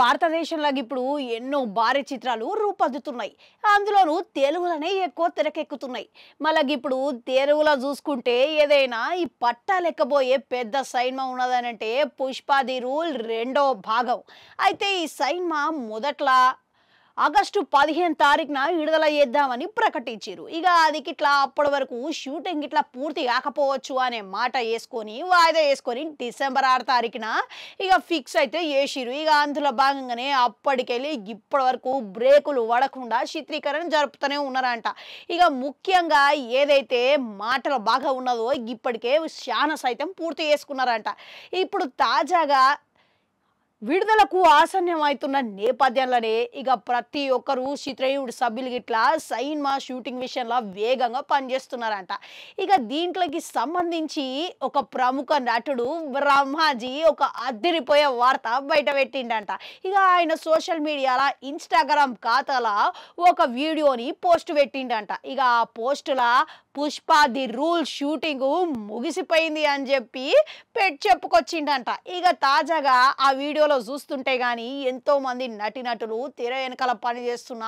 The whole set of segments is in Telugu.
భారతదేశంలో ఇప్పుడు ఎన్నో భారీ చిత్రాలు రూపొందుతున్నాయి అందులోనూ తెలుగులోనే ఎక్కువ తెరకెక్కుతున్నాయి మళ్ళీ ఇప్పుడు తెలుగులో చూసుకుంటే ఏదైనా ఈ పట్టా లెక్కబోయే పెద్ద సైన్మా ఉన్నదనంటే పుష్పాది రూల్ రెండో భాగం అయితే ఈ సైన్మా మొదట్లా ఆగస్టు పదిహేను తారీఖున విడుదల చేద్దామని ప్రకటించారు ఇక అది ఇట్లా అప్పటి వరకు షూటింగ్ ఇట్లా పూర్తి కాకపోవచ్చు అనే మాట వేసుకొని వాయిదా వేసుకొని డిసెంబర్ ఆరు తారీఖున ఇక ఫిక్స్ అయితే చేసిరు ఇక అందులో భాగంగానే అప్పటికెళ్ళి ఇప్పటి వరకు బ్రేకులు పడకుండా చిత్రీకరణ జరుపుతూనే ఉన్నారంట ఇక ముఖ్యంగా ఏదైతే మాటలు బాగా ఉన్నదో ఇప్పటికే చాలా సైతం పూర్తి చేసుకున్నారంట ఇప్పుడు తాజాగా విడుదలకు ఆసన్యమవుతున్న నేపథ్యంలోనే ఇక ప్రతి ఒక్కరు చిత్రయుడు సభ్యులు ఇట్లా సైన్మా షూటింగ్ విషయంలో వేగంగా పనిచేస్తున్నారంట ఇక దీంట్లోకి సంబంధించి ఒక ప్రముఖ నటుడు బ్రహ్మాజీ ఒక అద్దరిపోయే వార్త బయట పెట్టిండంట ఇక ఆయన సోషల్ మీడియాలో ఇన్స్టాగ్రామ్ ఖాతాలో ఒక వీడియోని పోస్ట్ పెట్టిండంట ఇక ఆ పోస్టుల పుష్ప ది రూల్ షూటింగ్ ముగిసిపోయింది అని చెప్పి పెట్ చెప్పుకొచ్చిండంట ఇక తాజాగా ఆ వీడియో వీడియోలో చూస్తుంటే కానీ ఎంతోమంది నటులు తెర వెనకాల చేస్తున్న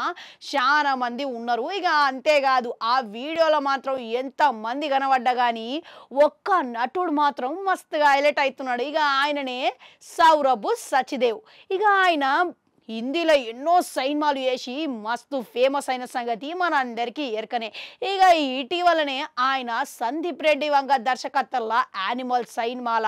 చాలా మంది ఉన్నారు ఇక అంతేకాదు ఆ వీడియోలో మాత్రం ఎంత మంది కనబడ్డా కానీ ఒక్క నటుడు మాత్రం మస్తుగా హైలైట్ అవుతున్నాడు ఇక ఆయననే సౌరభు సచిదేవ్ ఇక ఆయన హిందీలో ఎన్నో సైన్మాలు వేసి మస్తు ఫేమస్ అయిన సంగతి మన అందరికీ ఎరకనే ఇక ఇటీవలనే ఆయన సందీప్ రెడ్డి వంగ దర్శకత్వంలో యానిమల్ సైన్మాల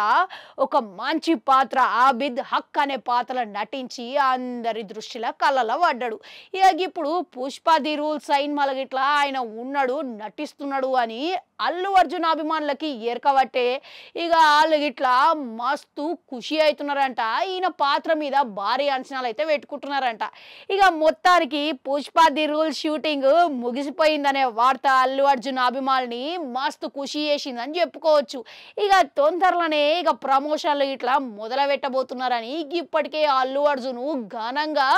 ఒక మంచి పాత్ర ఆబిద్ హక్ అనే పాత్ర నటించి అందరి దృష్టిలో కళ్ళలో పడ్డాడు ఇక ఇప్పుడు పుష్పాది రూల్ సైన్మాల గిట్లా ఆయన ఉన్నాడు నటిస్తున్నాడు అని అల్లు అర్జున్ అభిమానులకి ఎరకబట్టే ఇక వాళ్ళు ఇట్లా మస్తు ఖుషి అవుతున్నారంట ఈయన పాత్ర మీద భారీ అంచనాలు అయితే పెట్టుకుంటున్నారంట ఇక మొత్తానికి పుష్ప ది రూల్ షూటింగ్ ముగిసిపోయిందనే వార్త అల్లు అర్జున్ అభిమానుల్ని మస్తు ఖుషి చేసిందని చెప్పుకోవచ్చు ఇక తొందరలోనే ఇక ప్రమోషన్లు ఇట్లా మొదలుపెట్టబోతున్నారని ఇప్పటికే అల్లు అర్జున్ ఘనంగా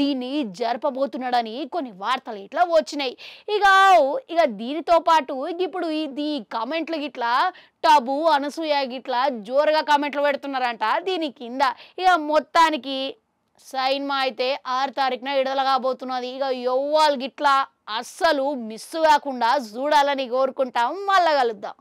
దీన్ని జరపబోతున్నాడని కొన్ని వార్తలు ఇట్లా వచ్చినాయి ఇక ఇక దీనితో పాటు ఇప్పుడు ఈ ఇది కామెంట్లు గిట్లా టబు అనసూయ గిట్లా జోరుగా కామెంట్లు పెడుతున్నారంట దీని కింద ఇక మొత్తానికి సైన్మా అయితే ఆరు తారీఖున విడుదల కాబోతున్నది ఇక ఎవ్వాలి గిట్లా అస్సలు మిస్ కాకుండా చూడాలని కోరుకుంటాం మళ్ళా కలుద్దాం